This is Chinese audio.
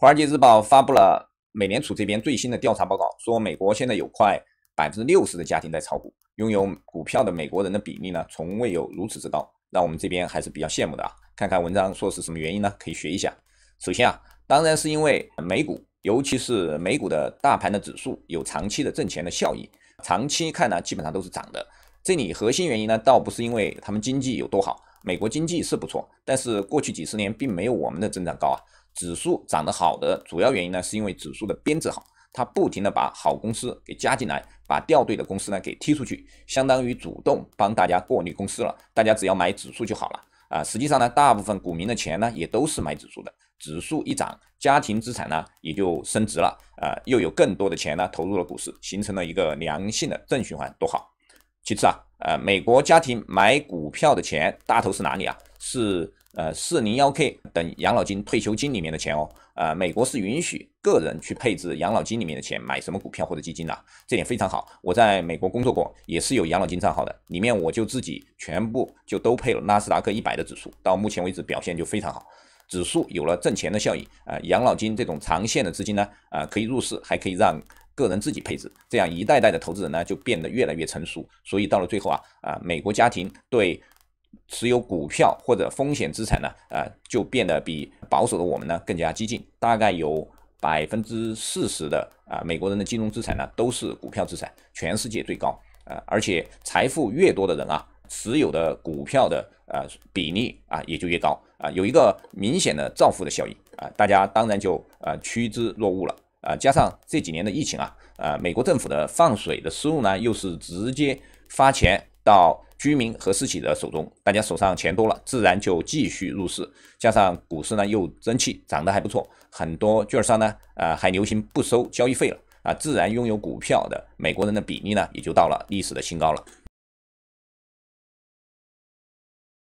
华尔街日报发布了美联储这边最新的调查报告，说美国现在有快百分之六十的家庭在炒股，拥有股票的美国人的比例呢，从未有如此之高，让我们这边还是比较羡慕的啊！看看文章说是什么原因呢？可以学一下。首先啊，当然是因为美股，尤其是美股的大盘的指数有长期的挣钱的效益，长期看呢，基本上都是涨的。这里核心原因呢，倒不是因为他们经济有多好，美国经济是不错，但是过去几十年并没有我们的增长高啊。指数涨得好的主要原因呢，是因为指数的编制好，它不停地把好公司给加进来，把掉队的公司呢给踢出去，相当于主动帮大家过滤公司了。大家只要买指数就好了啊。实际上呢，大部分股民的钱呢也都是买指数的，指数一涨，家庭资产呢也就升值了，呃，又有更多的钱呢投入了股市，形成了一个良性的正循环，多好。其次啊，呃，美国家庭买股票的钱大头是哪里啊？是。呃，四零幺 K 等养老金、退休金里面的钱哦，呃，美国是允许个人去配置养老金里面的钱，买什么股票或者基金的，这点非常好。我在美国工作过，也是有养老金账号的，里面我就自己全部就都配了纳斯达克一百的指数，到目前为止表现就非常好。指数有了挣钱的效益，呃，养老金这种长线的资金呢，呃，可以入市，还可以让个人自己配置，这样一代代的投资人呢就变得越来越成熟。所以到了最后啊，啊，美国家庭对。持有股票或者风险资产呢？呃，就变得比保守的我们呢更加激进。大概有百分之四十的啊美国人的金融资产呢都是股票资产，全世界最高。呃，而且财富越多的人啊，持有的股票的呃比例啊也就越高啊，有一个明显的造富的效应啊，大家当然就呃趋之若鹜了。呃，加上这几年的疫情啊，呃，美国政府的放水的思路呢又是直接发钱到。居民和私企的手中，大家手上钱多了，自然就继续入市。加上股市呢又争气，涨得还不错，很多券商呢，呃，还流行不收交易费了啊，自然拥有股票的美国人的比例呢，也就到了历史的新高了。